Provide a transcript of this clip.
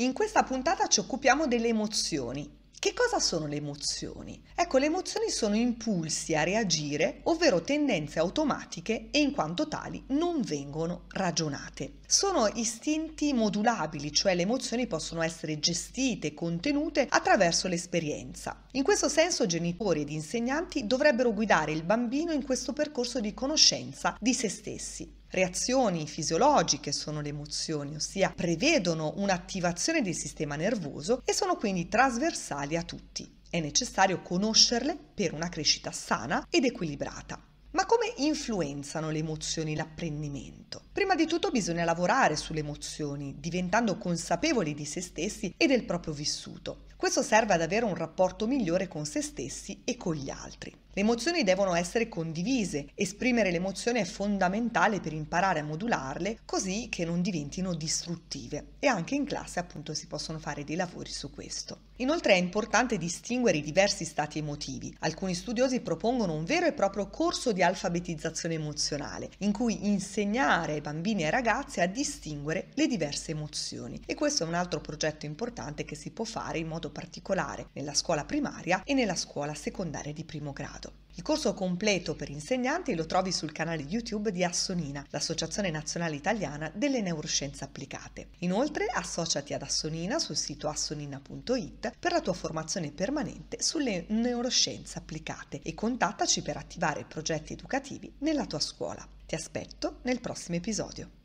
In questa puntata ci occupiamo delle emozioni. Che cosa sono le emozioni? Ecco, le emozioni sono impulsi a reagire, ovvero tendenze automatiche e in quanto tali non vengono ragionate. Sono istinti modulabili, cioè le emozioni possono essere gestite, contenute attraverso l'esperienza. In questo senso genitori ed insegnanti dovrebbero guidare il bambino in questo percorso di conoscenza di se stessi reazioni fisiologiche sono le emozioni, ossia prevedono un'attivazione del sistema nervoso e sono quindi trasversali a tutti. È necessario conoscerle per una crescita sana ed equilibrata come influenzano le emozioni l'apprendimento? Prima di tutto bisogna lavorare sulle emozioni, diventando consapevoli di se stessi e del proprio vissuto. Questo serve ad avere un rapporto migliore con se stessi e con gli altri. Le emozioni devono essere condivise, esprimere le emozioni è fondamentale per imparare a modularle così che non diventino distruttive e anche in classe appunto si possono fare dei lavori su questo. Inoltre è importante distinguere i diversi stati emotivi. Alcuni studiosi propongono un vero e proprio corso di alcolico alfabetizzazione emozionale, in cui insegnare ai bambini e ai ragazzi a distinguere le diverse emozioni. E questo è un altro progetto importante che si può fare in modo particolare nella scuola primaria e nella scuola secondaria di primo grado. Il corso completo per insegnanti lo trovi sul canale YouTube di Assonina, l'Associazione Nazionale Italiana delle Neuroscienze Applicate. Inoltre associati ad Assonina sul sito assonina.it per la tua formazione permanente sulle neuroscienze applicate e contattaci per attivare progetti educativi nella tua scuola. Ti aspetto nel prossimo episodio.